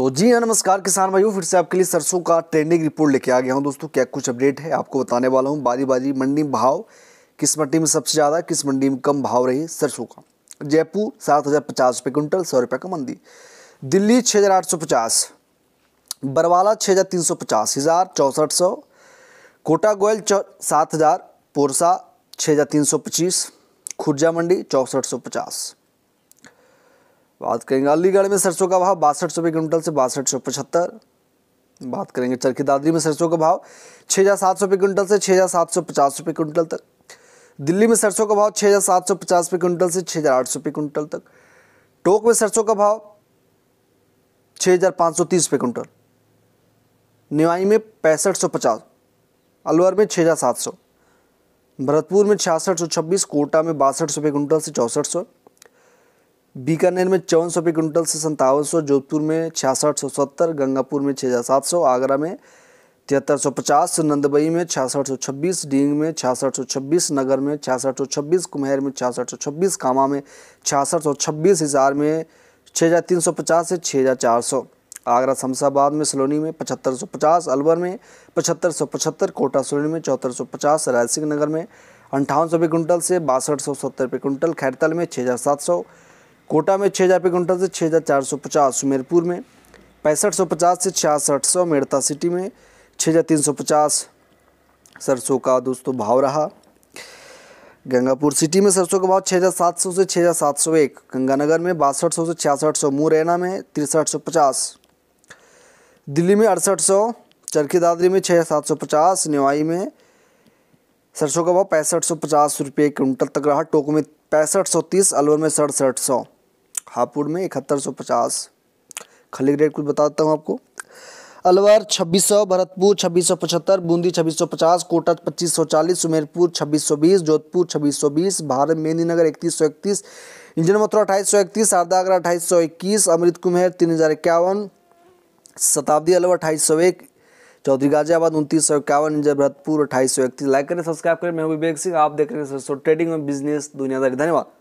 तो जी हाँ नमस्कार किसान भाइयों फिर से आपके लिए सरसों का ट्रेंडिंग रिपोर्ट लेके आ गया हूँ दोस्तों क्या कुछ अपडेट है आपको बताने वाला हूँ बारी बारी मंडी भाव किस मंडी में सबसे ज़्यादा किस मंडी में कम भाव रही सरसों का जयपुर सात हज़ार पचास रुपये क्विंटल सौ रुपये का मंदी दिल्ली छः हज़ार आठ सौ पचास बरवाला छः हज़ार तीन सौ पचास हज़ार चौंसठ सौ कोटा गोयल सात हज़ार पोरसा छः हज़ार तीन सौ पच्चीस खुर्जा मंडी चौंसठ सौ पचास बात करेंगे अलीगढ़ में सरसों का भाव बासठ सौ क्विंटल से बासठ सौ पचहत्तर बात करेंगे चरखी दादरी में सरसों का भाव छः हज़ार सात सौ रुपये क्विंटल से छः हज़ार सात सौ पचास रुपये क्विंटल तक दिल्ली में सरसों का भाव छः हज़ार सात सौ पचास रुपये क्विंटल से छः हज़ार आठ सौ रुपये क्विंटल तक टोक में सरसों का भाव छः हज़ार पाँच सौ तीस रुपये क्विंटल निवाई में पैंसठ सौ पचास अलवर में छः हज़ार सात सौ भरतपुर में छियासठ सौ छब्बीस कोटा में बासठ सौ रुपये क्विंटल से चौंसठ सौ बीकानेर में चौवन सौ रुपये कुंटल से संतावन सौ जोधपुर में छियासठ सौ सत्तर गंगापुर में छः हज़ार सात सौ आगरा में तिहत्तर सौ पचास नंदबई में छियासठ सौ छब्बीस डींग में छियासठ सौ छब्बीस नगर में छियासठ सौ छब्बीस कुमहर में छियासठ सौ छब्बीस कामा में छियासठ सौ छब्बीस हिसार में छः हज़ार तीन सौ पचास से छः हज़ार चार सौ आगरा शमशाबाद में सलोनी में पचहत्तर सौ पचास अलवर में पचहत्तर सौ पचहत्तर कोटा सलोनी में चौहत्तर सौ पचास रायसिंह नगर में अंठावन सौ रुपये कुंटल से बासठ सौ सत्तर रुपये कुंटल खैरतल में छः हज़ार सात सौ कोटा में छः हज़ार रुपये क्विंटल से छः हज़ार चार सौ पचास सुमेरपुर में पैंसठ सौ पचास से छियासठ सौ मेड़ता सिटी में छः हज़ार तीन सौ पचास सरसों का दोस्तों भाव रहा गंगापुर सिटी में सरसों का भाव छः हज़ार सात सौ से छः हज़ार सात सौ एक गंगानगर में बासठ सौ से छियासठ सौ मुरैना में तिरसठ सौ पचास दिल्ली में अड़सठ सौ चरखी दादरी में छः हज़ार सात सौ पचास निवाई में सरसों का भाव पैंसठ सौ पचास रुपये क्विंटल तक रहा टोक में पैंसठ सौ तीस अलवर में सड़सठ सौ हापुड़ में इकहत्तर सौ पचास खाली रेट कुछ बताता हूँ आपको अलवर 2600 भरतपुर 2675 बूंदी 2650 कोटा 2540 सुमेरपुर 2620 जोधपुर 2620 भारत मेंदीनगर इकतीस सौ इकतीस इंजन मथुरा अट्ठाईस सौ इकतीस आगरा अट्ठाईस सौ इक्कीस अमृत कुमेर तीन हज़ार इक्यावन शताब्दी अलवर अठाईस सौ एक चौधरी गाजियाबाद उनतीस सौ इक्यावन इंजन भरतपुर अठाईस सौ इकतीस लाइक करें सब्सक्राइब करें मैं विवेक सिंह आप देख रहे हैं ट्रेडिंग और बिजनेस दुनियादारी धन्यवाद